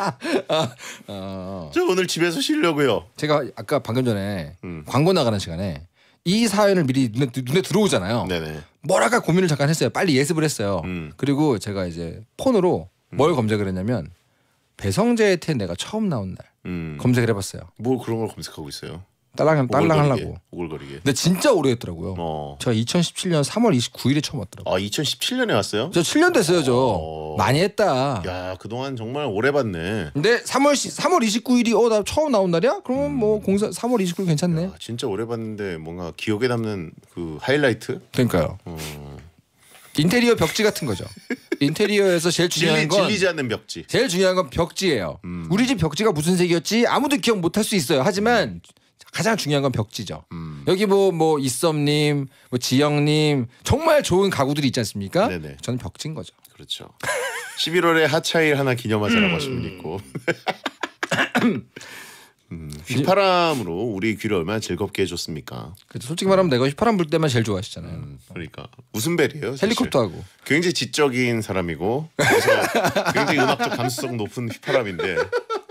아, 어, 어. 저 오늘 집에서 쉬려고요. 제가 아까 방금 전에 음. 광고 나가는 시간에 이 사연을 미리 눈에, 눈에 들어오잖아요. 네네. 뭐랄까 고민을 잠깐 했어요. 빨리 예습을 했어요. 음. 그리고 제가 이제 폰으로 뭘 음. 검색을 했냐면 배성재의 태 내가 처음 나온 날. 음. 검색을 해봤어요. 뭘 그런 걸 검색하고 있어요? 딸랑 딸랑 하려고. 오글거리게. 근데 진짜 오래했더라고요 어. 제 2017년 3월 29일에 처음 왔더라고요. 아 2017년에 왔어요? 저 7년 됐어요 저. 어. 많이 했다. 야 그동안 정말 오래 봤네. 근데 3월 3월 29일이 어나 처음 나온 날이야? 그러면 뭐 음. 뭐 공사 3월 29일 괜찮네. 야, 진짜 오래 봤는데 뭔가 기억에 남는 그 하이라이트? 그러니까요. 어. 인테리어 벽지 같은 거죠. 인테리어에서 제일 중요한 건 질리지 않는 벽지. 제일 중요한 건 벽지예요. 음. 우리 집 벽지가 무슨 색이었지 아무도 기억 못할수 있어요. 하지만 음. 가장 중요한 건 벽지죠. 음. 여기 뭐뭐 뭐 이썸님, 뭐 지영님 정말 좋은 가구들이 있지 않습니까? 네네. 저는 벽지인 거죠. 그렇죠. 11월에 하차일 하나 기념하자는 말씀 음. 있고. 음. 휘파람으로 우리 귀를 얼마나 즐겁게 해줬습니까? 그렇죠. 솔직히 말하면 내가 휘파람 불 때만 제일 좋아하시잖아요. 음, 그러니까 웃음벨이에요. 헬리콥터 하고. 굉장히 지적인 사람이고 그래서 굉장히 음악적 감수성 높은 휘파람인데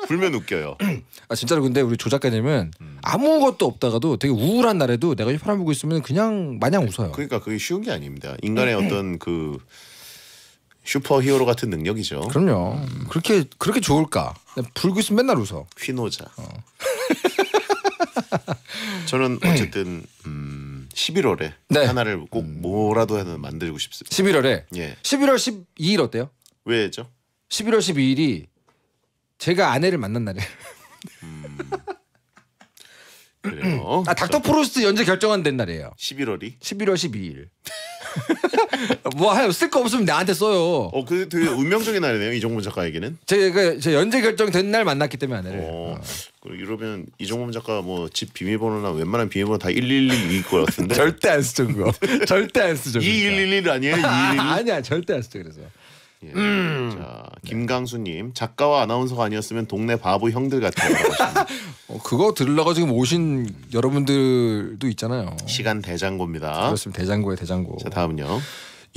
불면 웃겨요. 아 진짜로 근데 우리 조 작가님은 아무것도 없다가도 되게 우울한 날에도 내가 휘파람 불고 있으면 그냥 마냥 웃어요. 그러니까 그게 쉬운 게 아닙니다. 인간의 어떤 그 슈퍼 히어로 같은 능력이죠. 그럼요. 음. 그렇게 그렇게 좋을까? 불고 있으면 맨날 웃어. 휘노자. 어. 저는 어쨌든 음, 11월에 네. 하나를 꼭 음. 뭐라도 하나 만들고 싶습니다. 11월에. 예. 11월 12일 어때요? 왜죠? 11월 12일이 제가 아내를 만난 날이에요. 음. 그래요. 아 닥터 프로스트 연재 결정한 된 날이에요. 11월이? 11월 12일. 뭐 하여 쓸 거 없으면 나한테 써요. 어, 그 되게 운명적인 날이네요. 이종범 작가에게는. 제가 그, 제 연재 결정된 날 만났기 때문에 아내를. 어. 어. 이러면 이종범 작가 뭐 집 비밀번호나 웬만한 비밀번호 다 111일 것 같은데. 절대 안 쓰죠 그거. 절대 안 쓰죠. 2111 그러니까. 아니에요? 2111. 아니야 절대 안 쓰죠 그래서. 예. 음. 자 김강수님 작가와 아나운서가 아니었으면 동네 바보 형들 같아요. 어, 그거 들으려고 지금 오신 여러분들도 있잖아요. 시간 대장고입니다. 그렇습니다. 대장고에 대장고. 자 다음요.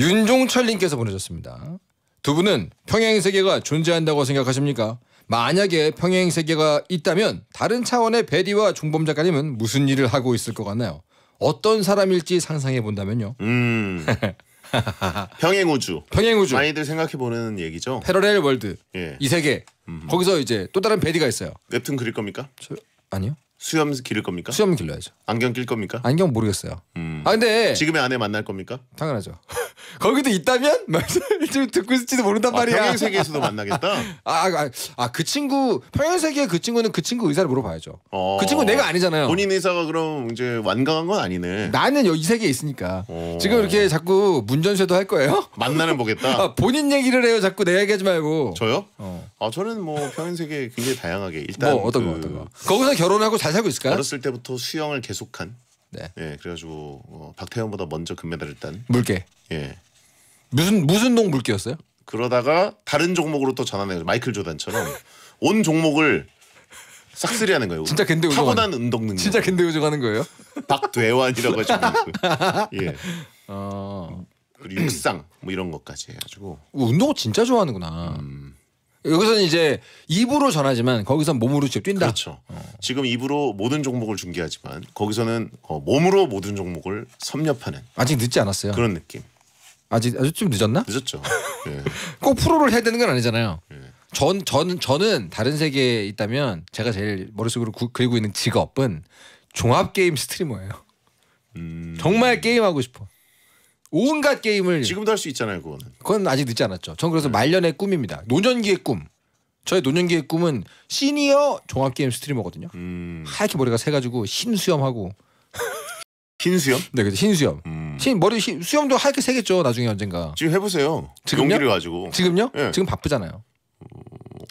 윤종철님께서 보내셨습니다. 두 분은 평행 세계가 존재한다고 생각하십니까? 만약에 평행 세계가 있다면 다른 차원의 베디와 중범 작가님은 무슨 일을 하고 있을 것 같나요? 어떤 사람일지 상상해 본다면요. 음. 평행우주. 평행우주. 많이들 생각해보는 얘기죠. 패러렐 월드. 예. 이 세계. 거기서 이제 또 다른 베디가 있어요. 웹툰 그릴 겁니까? 저... 아니요. 수염 기를 겁니까? 수염 길러야죠. 안경 낄 겁니까? 안경 모르겠어요. 음. 아 근데 지금의 아내 만날 겁니까? 당연하죠. 거기도 있다면 지금 듣고 있을지도 모른단 아, 말이야. 평행 세계에서도 만나겠다. 아아그 아, 아, 아 그 친구 평행 세계 의그 친구는 그 친구 의사를 물어봐야죠. 어. 그 친구 내가 아니잖아요. 본인 의사가 그럼 이제 완강한 건 아니네. 나는 이 세계에 있으니까 어. 지금 이렇게 자꾸 문전쇠도 할 거예요? 만나는 보겠다. 아, 본인 얘기를 해요. 자꾸 내 얘기하지 말고. 저요? 어. 아 저는 뭐 평행 세계 굉장히 다양하게 일단 뭐 어떤 그... 거 어떤 그 거. 거기서 결혼하고 잘잘 살고 있을까요? 어렸을 때부터 수영을 계속한. 네. 예, 그래가지고 어, 박태현보다 먼저 금메달을 딴. 물개. 예. 무슨 무슨 동 물개였어요? 그러다가 다른 종목으로 또 전환해서 마이클 조단처럼 온 종목을 싹쓸이하는 거예요. 진짜 근대 우정. 타고난 운동 능력. 진짜 근대 우정하는 거예요? 박대환이라고 하시 그, 예. 어. 그리고 육상 뭐 이런 것까지 해가지고. 운동을 진짜 좋아하는구나. 음. 여기서는 이제 입으로 전하지만 거기서 몸으로 직접 뛴다. 그렇죠. 어. 지금 입으로 모든 종목을 중계하지만 거기서는 어, 몸으로 모든 종목을 섭렵하는 아직 늦지 않았어요. 그런 느낌. 아직 아주 좀 늦었나? 늦었죠. 예. 꼭 프로를 해야 되는 건 아니잖아요. 예. 전, 전, 저는 다른 세계에 있다면 제가 제일 머릿속으로 구, 그리고 있는 직업은 종합 게임 스트리머예요. 음... 정말 게임하고 싶어. 온갖 게임을 지금도 할 수 있잖아요, 그거는. 그건 아직 늦지 않았죠. 전 그래서 네. 말년의 꿈입니다. 노년기의 꿈. 저의 노년기의 꿈은 시니어 종합 게임 스트리머거든요. 음. 하얗게 머리가 새가지고 흰 수염하고 흰 수염? 네, 그죠 흰 수염. 음. 흰 머리 흰, 수염도 하얗게 새겠죠. 나중에 언젠가. 지금 해보세요. 지금요? 용기를 가지고. 지금요? 예. 지금 바쁘잖아요.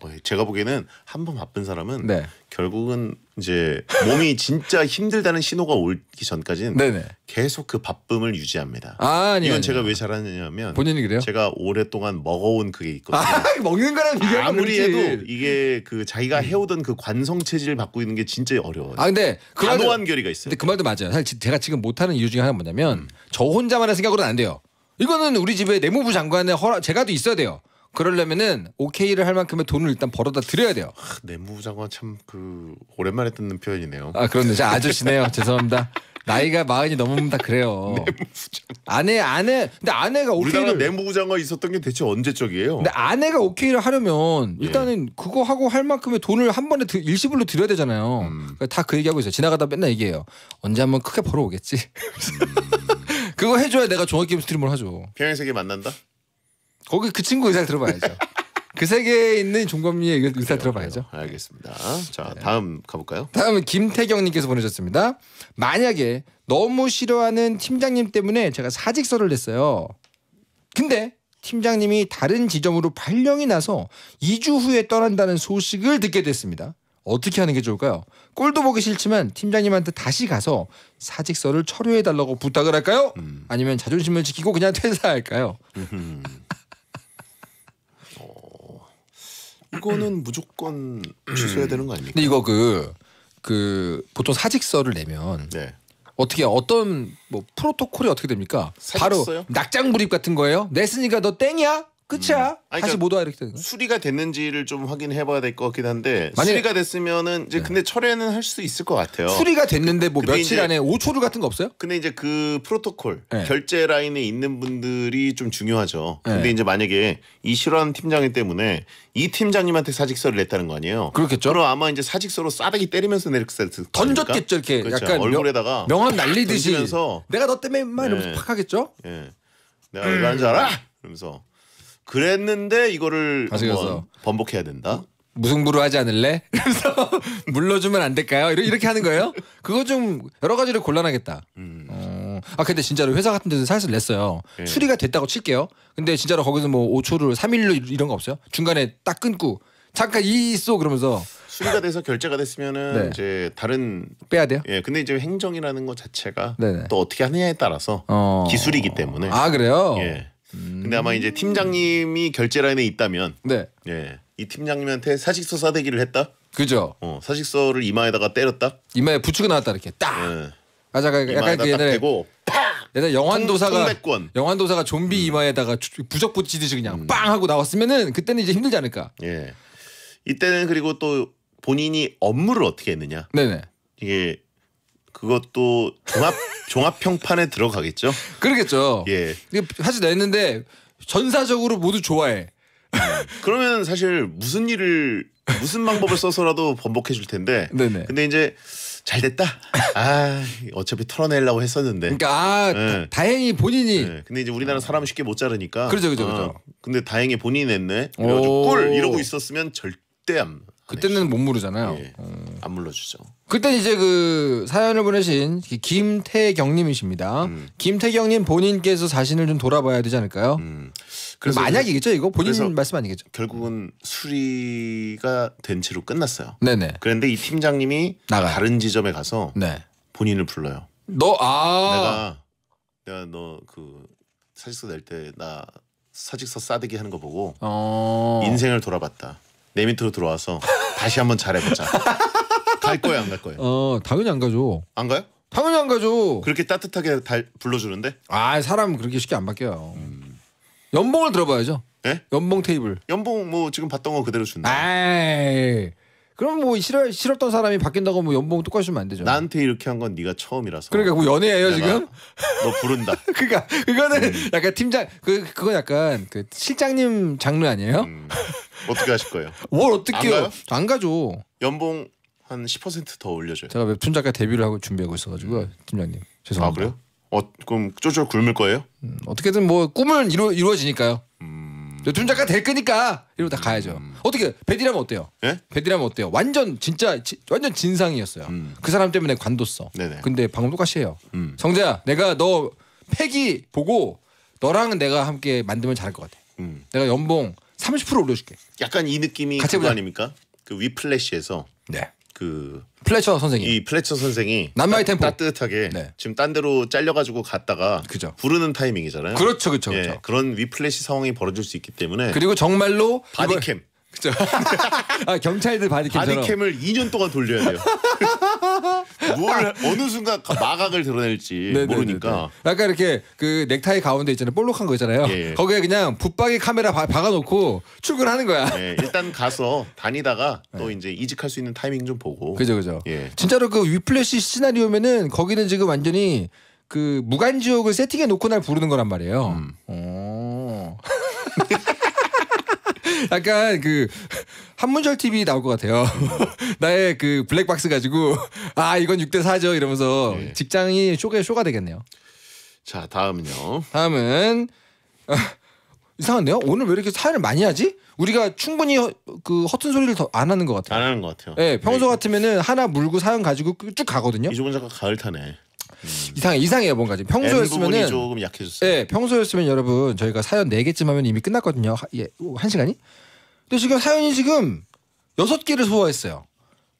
어, 예. 제가 보기에는 한 번 바쁜 사람은 네. 결국은 이제 몸이 진짜 힘들다는 신호가 올기 전까지는 네네. 네. 계속 그 바쁨을 유지합니다. 아, 아니, 이건 아니, 제가 왜잘하냐면 본인이 그래요? 제가 오랫동안 먹어온 그게 있거든요. 아, 먹는 거랑 비교하면 아무리 해도 이게 그 자기가 해오던 그 관성 체질을 갖고 는게 진짜 어려워요. 아 근데 그 단호한 결의가 있어요. 근데 그 말도 맞아요. 사실 제가 지금 못하는 이유 중에 하나가 뭐냐면 음. 저 혼자만의 생각으로는 안 돼요. 이거는 우리 집에 내무부 장관의 허락 제가도 있어야 돼요. 그러려면은 오케이를 할 만큼의 돈을 일단 벌어다 드려야 돼요. 아, 내무장관 참그 오랜만에 듣는 표현이네요. 아 그런데 제 아저씨네요. 죄송합니다. 나이가 마흔이 넘으면 다 그래요. 아내 아내 근데 아내가 오케이를 내무부 장관 있었던 게 대체 언제적이에요? 근데 아내가 오케를 하려면 예. 일단은 예. 그거 하고 할 만큼의 돈을 한 번에 일시불로 드려야 되잖아요. 음. 그러니까 다그 얘기하고 있어요. 지나가다 맨날 얘기해요. 언제 한 번 크게 벌어오겠지. 음. 그거 해줘야 내가 종합게임 스트리머 하죠. 평행 세계 만난다? 거기 그 친구 의사를 들어봐야죠. 그 세계에 있는 종검리의 의사 그래요, 들어봐야죠. 그래요. 알겠습니다. 자 네. 다음 가볼까요? 다음은 김태경님께서 보내셨습니다. 만약에 너무 싫어하는 팀장님 때문에 제가 사직서를 냈어요. 근데 팀장님이 다른 지점으로 발령이 나서 2주 후에 떠난다는 소식을 듣게 됐습니다. 어떻게 하는 게 좋을까요? 꼴도 보기 싫지만 팀장님한테 다시 가서 사직서를 철회해 달라고 부탁을 할까요? 음. 아니면 자존심을 지키고 그냥 퇴사할까요? 음. 이거는 음. 무조건 취소해야 되는 거 아닙니까? 근데 이거 그그 그 보통 사직서를 내면 네. 어떻게 어떤 뭐 프로토콜이 어떻게 됩니까? 사직서요? 바로 낙장 불입 같은 거예요. 냈으니까 너 땡이야? 끝이야. 음. 아니, 그러니까 못와 이렇게 되는 거야. 수리가 됐는지를 좀 확인해봐야 될 것 같긴 한데 만약에- 수리가 됐으면은 이제 네. 근데 철회는 할 수 있을 것 같아요. 수리가 됐는데 뭐 근데 며칠 이제- 안에 5초를 같은 거 없어요? 근데 이제 그 프로토콜 네. 결제 라인에 있는 분들이 좀 중요하죠. 근데 네. 이제 만약에 이 실화는 팀장이 때문에 이 팀장님한테 사직서를 냈다는 거 아니에요? 그렇겠죠. 그럼 아마 이제 사직서로 싸다기 때리면서 내렸을 거 던졌겠죠 이렇게 그렇죠. 약간 얼굴에다가 명, 함 날리듯이 던지면서 내가 너 때문에 막 이러면서 네. 팍 하겠죠. 예. 내가 이거 한줄 알아? 이러면서 그랬는데 이거를 한번 복해야 된다. 무승부로 하지 않을래? 그래서 물러주면 안 될까요? 이렇게 하는 거예요? 그거 좀 여러 가지를 곤란하겠다. 음. 어. 아 근데 진짜로 회사 같은 데서 사실 냈어요. 예. 수리가 됐다고 칠게요. 근데 진짜로 거기서 뭐 5초를 3일로 이런 거 없어요? 중간에 딱 끊고 잠깐 이 있어 그러면서 수리가 돼서 결제가 됐으면은 네. 이제 다른 빼야 돼요. 예, 근데 이제 행정이라는 것 자체가 네네. 또 어떻게 하느냐에 따라서 어... 기술이기 때문에 아 그래요. 예. 음. 근데 아마 이제 팀장님이 결제라인에 있다면 네. 예. 이 팀장님한테 사직서 싸대기를 했다? 그죠. 어, 사직서를 이마에다가 때렸다? 이마에 부축이 나왔다 이렇게 딱. 예. 맞아, 약간, 약간 그 옛날에 고 옛날 영환도사가 통권 영환도사가 좀비 음. 이마에다가 부적 붙이듯이 그냥 음. 빵 하고 나왔으면은 그때는 이제 힘들지 않을까. 예. 이때는 그리고 또 본인이 업무를 어떻게 했느냐. 네네. 이게 그것도 종합 종합 평판에 들어가겠죠. 그러겠죠. 예. 사실 냈는데 전사적으로 모두 좋아해. 음. 그러면 사실 무슨 일을 무슨 방법을 써서라도 번복해 줄 텐데. 네네. 근데 이제 잘 됐다. 아 어차피 털어내려고 했었는데. 그러니까 아 네. 다행히 본인이. 네. 근데 이제 우리나라 사람 쉽게 못 자르니까. 그렇죠, 그렇죠, 그렇죠. 근데 다행히 본인이 냈네. 그래가지고 꿀 이러고 있었으면 절대 안. 그때는 못 물으잖아요. 예. 음. 안 물러주죠. 그때 이제 그 사연을 보내신 김태경님이십니다. 음. 김태경님 본인께서 자신을 좀 돌아봐야 되지 않을까요? 음. 그래서 만약이겠죠 이거 본인 말씀 아니겠죠? 결국은 수리가 된 채로 끝났어요. 네네. 그런데 이 팀장님이 나가요. 다른 지점에 가서 네. 본인을 불러요. 너 아. 내가 내가 너 그 사직서 낼 때 나 사직서 싸대기 하는 거 보고 어. 인생을 돌아봤다. 내 밑으로 들어와서 다시 한번 잘해보자. 갈 거야 안 갈 거야? 어 당연히 안 가죠. 안 가요? 당연히 안 가죠. 그렇게 따뜻하게 달, 불러주는데? 아 사람 그렇게 쉽게 안 바뀌어요. 음. 연봉을 들어봐야죠. 예? 연봉 테이블. 연봉 뭐 지금 봤던 거 그대로 준다. 아이 그럼 뭐 싫어 싫었던 사람이 바뀐다고 뭐 연봉 똑같이 주면 안 되죠. 나한테 이렇게 한 건 네가 처음이라서. 그러니까 뭐 연애예요 지금? 너 부른다. 그러니까 그거는 음. 약간 팀장 그 그건 약간 그 실장님 장르 아니에요? 음. 어떻게 하실 거예요? 뭘 어떻게요? 안, 안, 가죠. 연봉 한 10%더 올려줘요. 제가 웹툰 작가 데뷔를 하고 준비하고 있어가지고 음. 팀장님 아, 죄송합니다. 아 그래요? 어 그럼 쫄쫄 굶을 거예요? 음, 어떻게든 뭐 꿈은 이루 이루어지니까요. 저준 잠깐 될 거니까 이러다 가야죠. 음. 어떻게 베디라면 어때요? 예? 베디라면 어때요? 완전 진짜 지, 완전 진상이었어요. 음. 그 사람 때문에 관뒀어. 네네. 근데 방금 똑같이 해요. 음. 성재야, 내가 너 패기 보고 너랑 내가 함께 만들면 잘할 것 같아. 음. 내가 연봉 30% 올려줄게. 약간 이 느낌이 같이 그거 아닙니까? 그 위플래시에서 네. 그 플래처 선생이 이 플래처 선생이 남마의 템포 따뜻하게 네. 지금 딴 데로 잘려가지고 갔다가 그죠. 부르는 타이밍이잖아요. 그렇죠, 그렇죠, 예, 그렇죠. 그런 위플래시 상황이 벌어질 수 있기 때문에 그리고 정말로 바디캠 그죠? 아, 경찰들 바디캠처럼. 바디캠을 2년 동안 돌려야 돼요. 뭘 어느 순간 마각을 드러낼지 네네네네. 모르니까. 약간 이렇게 그 넥타이 가운데 있잖아요. 볼록한 거 있잖아요. 예. 예. 거기에 그냥 붙박이 카메라 바, 박아놓고 출근하는 거야. 예, 일단 가서 다니다가 네. 또 예. 이제 이직할 수 있는 타이밍 좀 보고. 그죠 그죠. 예. 진짜로 그 위플래시 시나리오면은 거기는 지금 완전히 그 무간지옥을 세팅해 놓고 날 부르는 거란 말이에요. 음. 어. 약간 그 한문철 TV 나올 것 같아요. 나의 그 블랙박스 가지고 아 이건 6대 4죠 이러면서 네. 직장이 쇼가 쇼가 되겠네요. 자 다음은요. 다음은 아, 이상한데요. 오늘 왜 이렇게 사연을 많이 하지? 우리가 충분히 허, 그 허튼 소리를 더 안 하는 것 같아요. 안 하는 것 같아요. 네, 평소 네. 같으면은 하나 물고 사연 가지고 쭉 가거든요. 이종훈 작가 가을 타네. 음. 이상해 이상해요 뭔가 지금 평소였으면은 조금 약해졌어요. 예, 평소였으면 여러분 저희가 사연 네개쯤 하면 이미 끝났거든요. 하- 예, 한 시간이. 근데 지금 사연이 지금 여섯 개를 소화했어요.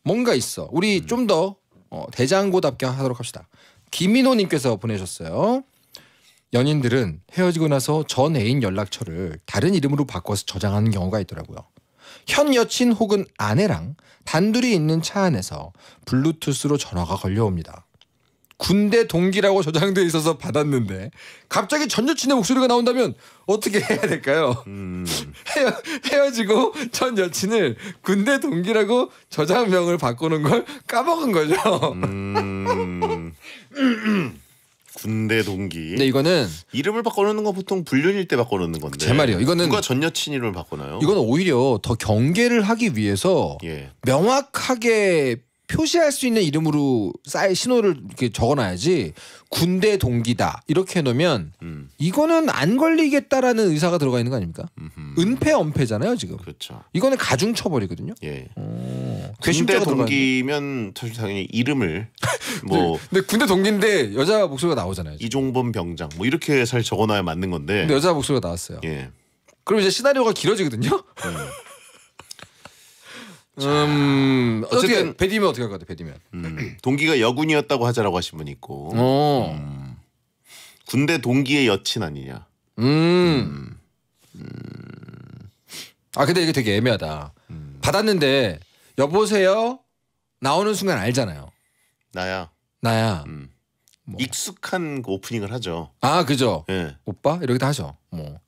뭔가 있어. 우리 음. 좀더 어, 대장고답게 하도록 합시다. 김민호님께서 보내셨어요. 연인들은 헤어지고 나서 전 애인 연락처를 다른 이름으로 바꿔서 저장하는 경우가 있더라고요. 현 여친 혹은 아내랑 단둘이 있는 차 안에서 블루투스로 전화가 걸려옵니다. 군대 동기라고 저장돼 있어서 받았는데 갑자기 전 여친의 목소리가 나온다면 어떻게 해야 될까요? 음. 헤어, 지고전 여친을 군대 동기라고 저장명을 바꾸는 걸 까먹은 거죠. 음. 군대 동기. 근데 이거는 이름을 바꿔놓는 건 보통 불륜일 때 바꿔놓는 건데. 제 말이요. 이거는 누가 전 여친 이름을 바꿔놔요? 이건 오히려 더 경계를 하기 위해서 예. 명확하게 표시할 수 있는 이름으로 사이 신호를 이렇게 적어놔야지 군대 동기다 이렇게 해놓으면 음. 이거는 안 걸리겠다라는 의사가 들어가 있는 거 아닙니까? 음흠. 은폐 엄폐잖아요 지금. 그렇죠. 이거는 가중 처벌이거든요. 예. 어, 군대 그 동기면 사실 당연히 이름을 뭐. 근데 군대 동기인데 여자 목소리가 나오잖아요. 지금. 이종범 병장 뭐 이렇게 잘 적어놔야 맞는 건데. 근데 여자 목소리가 나왔어요. 예. 그럼 이제 시나리오가 길어지거든요. 음. 음 어쨌든 배디면 어떻게 할 것 같아 배디면 음, 동기가 여군이었다고 하자라고 하신 분이 있고 어. 음, 군대 동기의 여친 아니냐. 음. 음. 음. 아 근데 이게 되게 애매하다. 음. 받았는데 여보세요 나오는 순간 알잖아요. 나야. 나야. 음. 뭐. 익숙한 그 오프닝을 하죠. 아 그죠. 예. 오빠 이렇게 다 하죠. 뭐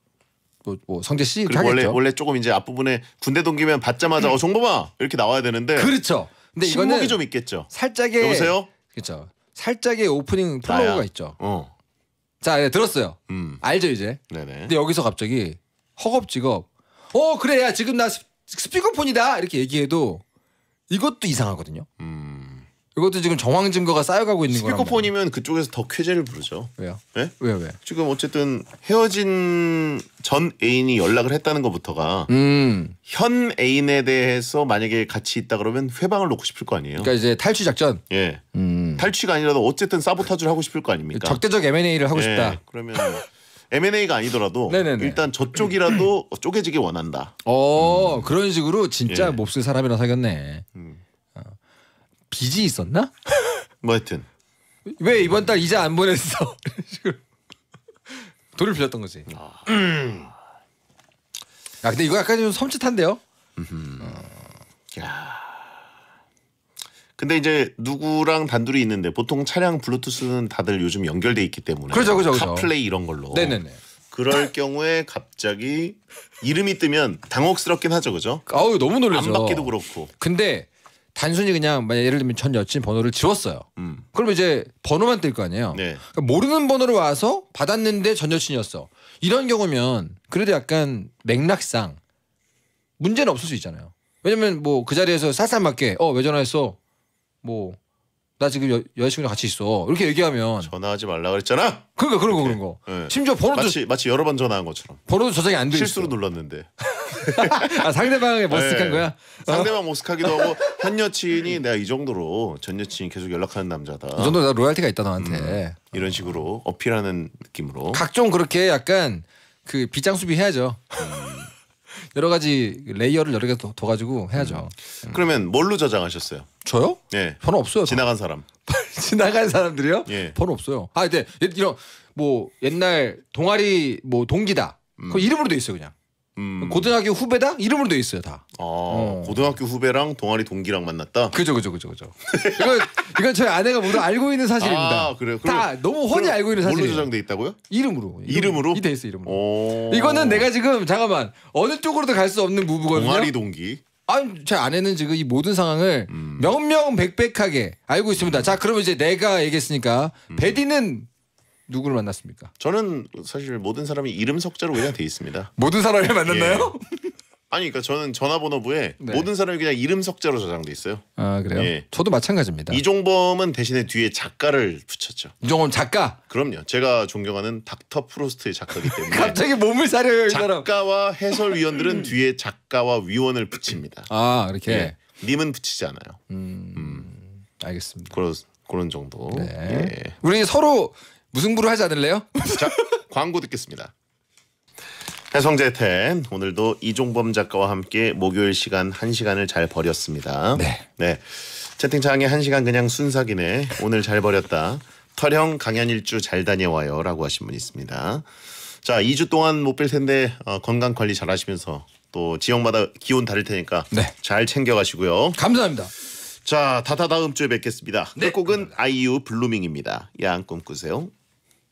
뭐 성재 씨 그리고 원래 원래 조금 이제 앞부분에 군대 동기면 받자마자 어 송범아 이렇게 나와야 되는데 그렇죠. 근데 이거는 좀 있겠죠. 살짝의 여보세요. 그렇죠. 살짝의 오프닝 플로우가 있죠. 어. 자 네, 들었어요. 음. 알죠 이제. 네네. 근데 여기서 갑자기 허겁지겁 어 그래 야 지금 나 스피커폰이다 이렇게 얘기해도 이것도 이상하거든요. 음. 이것도 지금 정황 증거가 쌓여가고 있는 거예요. 스피커폰이면 그쪽에서 더 쾌재를 부르죠. 왜요? 네? 왜 왜? 지금 어쨌든 헤어진 전 애인이 연락을 했다는 것부터가 음. 현 애인에 대해서 만약에 같이 있다 그러면 회방을 놓고 싶을 거 아니에요. 그러니까 이제 탈취 작전. 예. 음. 탈취가 아니라도 어쨌든 사보타주를 하고 싶을 거 아닙니까? 적대적 M&A를 하고 예. 싶다. 그러면 M&A가 아니더라도 네네네. 일단 저쪽이라도 쪼개지길 원한다. 어 음. 그런 식으로 진짜 예. 몹쓸 사람이라 사귀었네. 음. 빚이 있었나? 뭐 하여튼 왜 이번 달 이자 안 보냈어? 돈을 빌렸던 거지. 아, 음. 아 근데 이거 약간 좀 섬찟한데요. 어. 근데 이제 누구랑 단둘이 있는데 보통 차량 블루투스는 다들 요즘 연결돼 있기 때문에 그렇죠, 그렇죠, 그렇죠. 카플레이 이런 걸로. 네네네. 그럴 경우에 갑자기 이름이 뜨면 당혹스럽긴 하죠, 그죠? 아우 너무 놀라죠. 안 받기도 그렇고. 근데 단순히 그냥 만약 예를 들면 전 여친 번호를 지웠어요. 음. 그럼 이제 번호만 뜰 거 아니에요. 네. 그러니까 모르는 번호로 와서 받았는데 전 여친이었어. 이런 경우면 그래도 약간 맥락상 문제는 없을 수 있잖아요. 왜냐면 뭐 그 자리에서 살살 맞게어왜 전화했어 뭐나 지금 여, 여자친구랑 같이 있어. 이렇게 얘기하면 전화하지 말라 그랬잖아. 그러니까 그런 거 그런 거. 네. 심지어 번호도 마치 마치 여러 번 전화한 것처럼. 번호도 저장이 안 돼. 실수로 있어. 눌렀는데. 아, 상대방에 머쓱한 뭐 예. 네. 거야. 어? 상대방 머쓱하기도 뭐 하고 한 여친이 내가 이 정도로 전 여친이 계속 연락하는 남자다. 이 정도로 나 로얄티가 있다 너한테. 음, 이런 식으로 어필하는 느낌으로. 각종 그렇게 약간 그 비장수비 해야죠. 음. 여러 가지 레이어를 여러 개 더 가지고 해야죠. 음. 음. 그러면 뭘로 저장하셨어요? 저요? 예. 번호 없어요. 지나간 사람. 지나간 사람들이요? 예. 번호 없어요. 아, 근데 네. 이런 뭐 옛날 동아리 뭐 동기다. 음. 그 이름으로 돼 있어요, 그냥. 음. 고등학교 후배다 이름으로 돼 있어요 다. 아, 어. 고등학교 후배랑 동아리 동기랑 만났다. 그죠 그죠 그죠 그죠. 이건 이건 저희 아내가 모두 알고 있는 사실입니다. 아, 그래요. 다 너무 훤히 알고 있는 사실. 뭘로 저장돼 있다고요? 이름으로. 이름으로? 이돼 있어 이름으로. 오. 이거는 내가 지금 잠깐만 어느 쪽으로도 갈 수 없는 무브거든요. 동아리 동기. 아제 아내는 지금 이 모든 상황을 음. 명명백백하게 알고 있습니다. 음. 자 그러면 이제 내가 얘기했으니까 베디는 음. 누구를 만났습니까? 저는 사실 모든 사람이 이름 석자로 그냥 돼 있습니다. 모든 사람을 예. 만났나요? 예. 아니 그러니까 저는 전화번호부에 네. 모든 사람이 그냥 이름 석자로 저장돼 있어요. 아 그래요? 예. 저도 마찬가지입니다. 이종범은 대신에 뒤에 작가를 붙였죠. 이종범 작가? 그럼요. 제가 존경하는 닥터 프로스트의 작가이기 때문에 갑자기 몸을 사려요, 작가와 해설위원들은 뒤에 작가와 위원을 붙입니다. 아 이렇게. 예. 님은 붙이지 않아요. 음, 음. 알겠습니다. 그런 그런 정도. 네. 예. 우리 서로 무승부로 하지 않을래요? 자, 광고 듣겠습니다. 해성재텐 오늘도 이종범 작가와 함께 목요일 시간 한 시간을 잘 버렸습니다. 네. 네. 채팅창에 한 시간 그냥 순삭이네. 오늘 잘 버렸다. 털형 강연 일주 잘 다녀와요라고 하신 분 있습니다. 자, 2주 동안 못 뵐 텐데 어, 건강 관리 잘 하시면서 또 지역마다 기온 다를 테니까 네. 잘 챙겨 가시고요. 감사합니다. 자, 다다 다음 주에 뵙겠습니다. 네. 끝곡은 그 아이유 블루밍입니다. 야한 꿈 꾸세요.